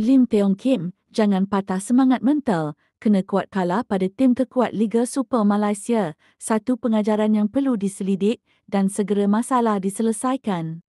Lim Teong Kim, jangan patah semangat mental, kena kuat kalah pada tim terkuat Liga Super Malaysia, satu pengajaran yang perlu diselidik dan segera masalah diselesaikan.